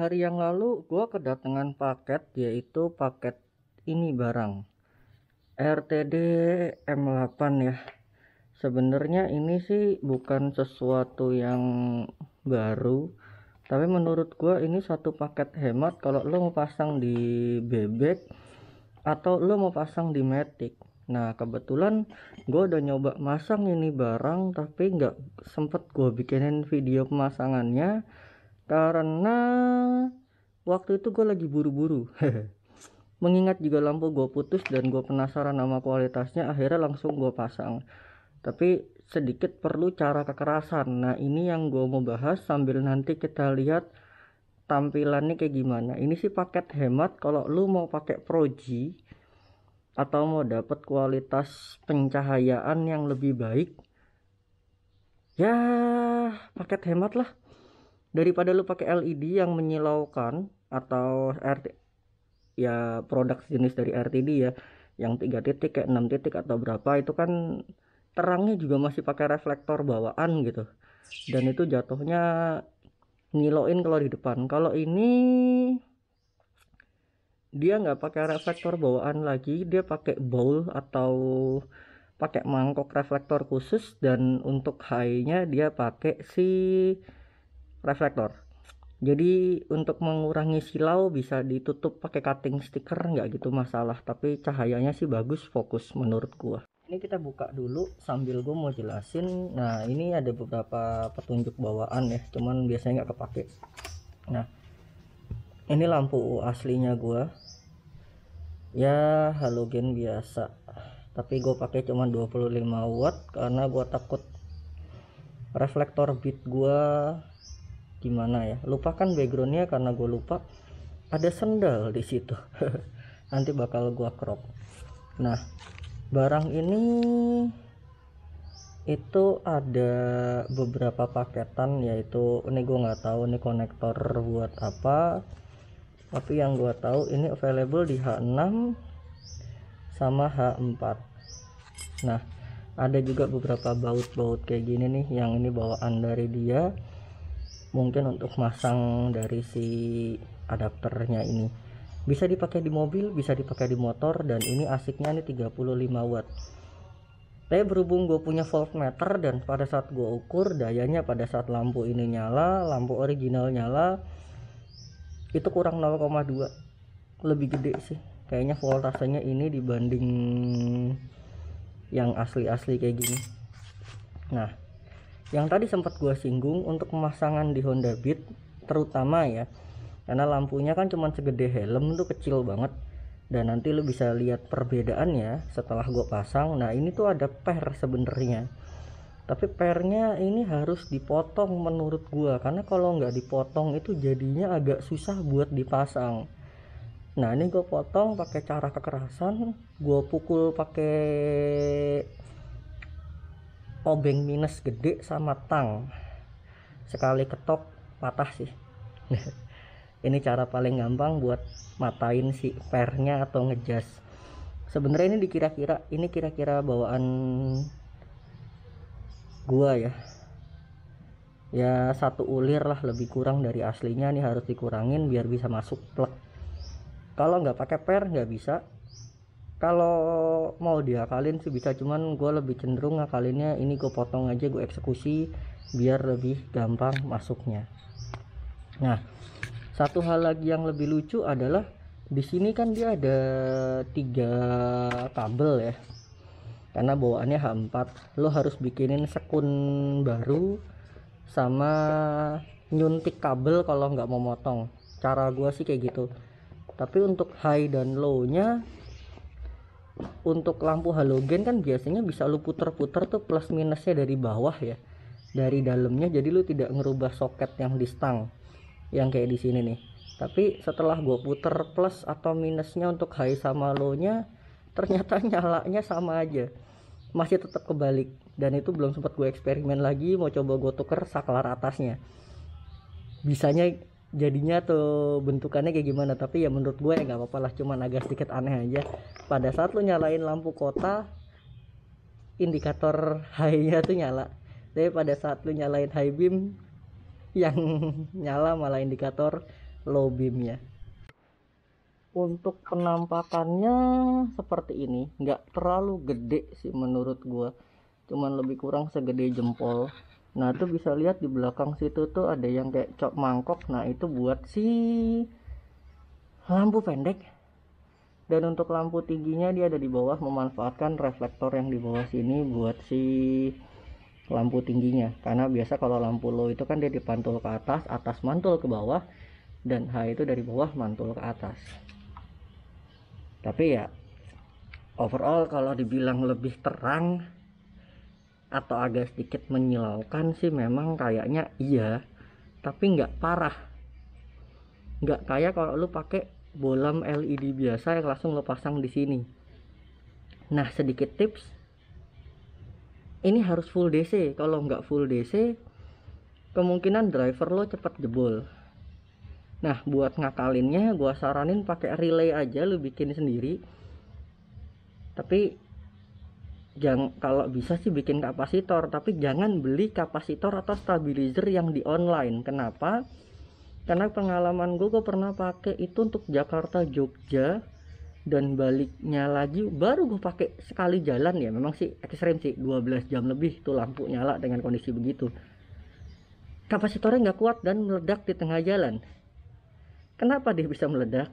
hari yang lalu gue kedatangan paket yaitu paket ini barang RTD M8 ya sebenarnya ini sih bukan sesuatu yang baru tapi menurut gue ini satu paket hemat kalau lo mau pasang di bebek atau lo mau pasang di metik. nah kebetulan gue udah nyoba masang ini barang tapi nggak sempet gue bikinin video pemasangannya karena waktu itu gue lagi buru-buru mengingat juga lampu gue putus dan gue penasaran sama kualitasnya akhirnya langsung gue pasang tapi sedikit perlu cara kekerasan nah ini yang gue mau bahas sambil nanti kita lihat tampilannya kayak gimana ini sih paket hemat kalau lu mau pakai proji atau mau dapat kualitas pencahayaan yang lebih baik ya paket hemat lah daripada lu pakai LED yang menyilaukan atau RT ya produk jenis dari RTD ya yang tiga titik kayak enam titik atau berapa itu kan terangnya juga masih pakai reflektor bawaan gitu dan itu jatuhnya nyiloin kalau di depan kalau ini dia nggak pakai reflektor bawaan lagi dia pakai bowl atau pakai mangkok reflektor khusus dan untuk high-nya dia pakai si reflektor jadi untuk mengurangi silau bisa ditutup pakai cutting stiker nggak gitu masalah tapi cahayanya sih bagus fokus menurut gua ini kita buka dulu sambil gua mau jelasin nah ini ada beberapa petunjuk bawaan ya cuman biasanya nggak kepake nah ini lampu aslinya gua ya halogen biasa tapi gua pakai cuma 25 watt karena gua takut reflektor bit gua gimana ya lupakan backgroundnya karena gue lupa ada sendal di situ nanti bakal gue crop nah barang ini itu ada beberapa paketan yaitu ini gue nggak tahu ini konektor buat apa tapi yang gue tahu ini available di H6 sama H4 nah ada juga beberapa baut-baut kayak gini nih yang ini bawaan dari dia mungkin untuk masang dari si adapternya ini bisa dipakai di mobil bisa dipakai di motor dan ini asiknya ini 35 watt tapi berhubung gue punya voltmeter dan pada saat gue ukur dayanya pada saat lampu ini nyala lampu original nyala itu kurang 0,2 lebih gede sih kayaknya voltasenya ini dibanding yang asli-asli kayak gini nah yang tadi sempat gue singgung untuk pemasangan di Honda Beat terutama ya karena lampunya kan cuma segede helm tuh kecil banget dan nanti lu bisa lihat perbedaannya setelah gue pasang nah ini tuh ada per sebenarnya tapi pernya ini harus dipotong menurut gue karena kalau nggak dipotong itu jadinya agak susah buat dipasang nah ini gue potong pakai cara kekerasan gue pukul pakai obeng minus gede sama tang sekali ketok patah sih ini cara paling gampang buat matain si pernya atau ngejas sebenarnya ini dikira-kira ini kira-kira bawaan gua ya ya satu ulir lah lebih kurang dari aslinya nih harus dikurangin biar bisa masuk plek kalau nggak pakai per nggak bisa kalau mau diakalin sih bisa cuman gue lebih cenderung ngakalinnya ini gue potong aja gue eksekusi biar lebih gampang masuknya nah satu hal lagi yang lebih lucu adalah di sini kan dia ada tiga kabel ya karena bawaannya H4 lo harus bikinin sekun baru sama nyuntik kabel kalau nggak mau motong cara gua sih kayak gitu tapi untuk high dan low nya untuk lampu halogen kan biasanya bisa lu puter-puter tuh plus minusnya dari bawah ya dari dalamnya jadi lu tidak ngerubah soket yang di stang yang kayak di sini nih tapi setelah gue puter plus atau minusnya untuk high sama low nya ternyata nyalanya sama aja masih tetap kebalik dan itu belum sempat gue eksperimen lagi mau coba gue tuker saklar atasnya bisanya jadinya tuh bentukannya kayak gimana tapi ya menurut gue ya nggak apa-apa lah cuman agak sedikit aneh aja pada saat lu nyalain lampu kota indikator high-nya tuh nyala tapi pada saat lu nyalain high beam yang nyala malah indikator low beam beamnya untuk penampakannya seperti ini nggak terlalu gede sih menurut gue cuman lebih kurang segede jempol Nah, tuh bisa lihat di belakang situ tuh ada yang kayak cok mangkok. Nah, itu buat si lampu pendek. Dan untuk lampu tingginya dia ada di bawah memanfaatkan reflektor yang di bawah sini buat si lampu tingginya. Karena biasa kalau lampu low itu kan dia dipantul ke atas, atas mantul ke bawah dan H itu dari bawah mantul ke atas. Tapi ya overall kalau dibilang lebih terang atau agak sedikit menyilaukan sih memang kayaknya iya tapi nggak parah nggak kayak kalau lu pakai bolam LED biasa yang langsung lo pasang di sini nah sedikit tips ini harus full DC kalau nggak full DC kemungkinan driver lo cepat jebol nah buat ngakalinnya gua saranin pakai relay aja lu bikin sendiri tapi jangan kalau bisa sih bikin kapasitor tapi jangan beli kapasitor atau stabilizer yang di online kenapa karena pengalaman gue gue pernah pakai itu untuk Jakarta Jogja dan baliknya lagi baru gue pakai sekali jalan ya memang sih ekstrim sih 12 jam lebih itu lampu nyala dengan kondisi begitu kapasitornya nggak kuat dan meledak di tengah jalan kenapa dia bisa meledak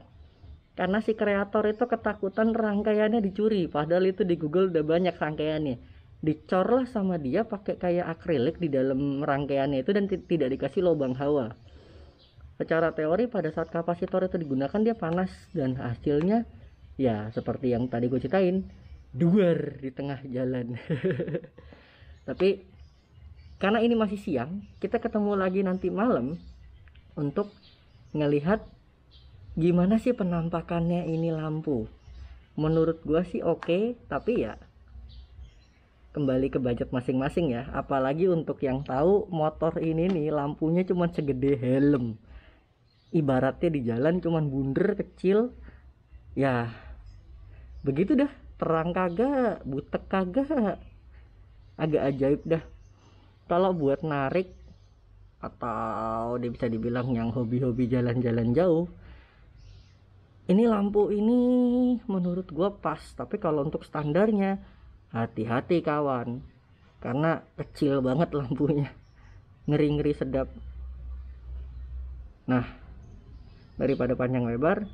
karena si kreator itu ketakutan rangkaiannya dicuri padahal itu di Google udah banyak rangkaiannya dicor lah sama dia pakai kayak akrilik di dalam rangkaiannya itu dan tidak dikasih lubang hawa secara teori pada saat kapasitor itu digunakan dia panas dan hasilnya ya seperti yang tadi gue ceritain duar di tengah jalan tapi karena ini masih siang kita ketemu lagi nanti malam untuk ngelihat gimana sih penampakannya ini lampu menurut gua sih oke okay, tapi ya kembali ke budget masing-masing ya apalagi untuk yang tahu motor ini nih lampunya cuma segede helm ibaratnya di jalan cuman bunder kecil ya begitu dah terang kagak butek kagak agak ajaib dah kalau buat narik atau dia bisa dibilang yang hobi-hobi jalan-jalan jauh ini lampu ini menurut gue pas tapi kalau untuk standarnya hati-hati kawan karena kecil banget lampunya ngeri-ngeri sedap nah daripada panjang lebar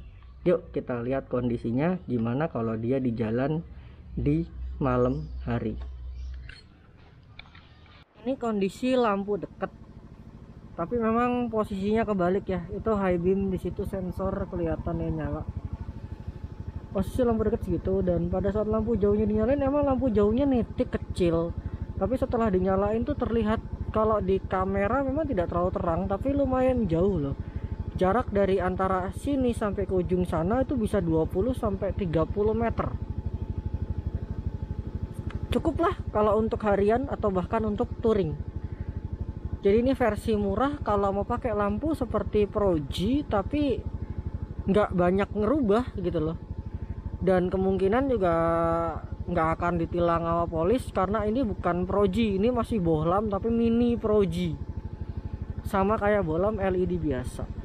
yuk kita lihat kondisinya gimana kalau dia di jalan di malam hari ini kondisi lampu deket tapi memang posisinya kebalik ya itu high beam di situ sensor yang nyala posisi lampu dekat segitu dan pada saat lampu jauhnya dinyalain emang lampu jauhnya nitik kecil tapi setelah dinyalain tuh terlihat kalau di kamera memang tidak terlalu terang tapi lumayan jauh loh jarak dari antara sini sampai ke ujung sana itu bisa 20 sampai 30 meter cukuplah kalau untuk harian atau bahkan untuk touring jadi ini versi murah kalau mau pakai lampu seperti Proji tapi nggak banyak ngerubah gitu loh dan kemungkinan juga nggak akan ditilang sama polis karena ini bukan Proji ini masih bohlam tapi mini Proji sama kayak bohlam LED biasa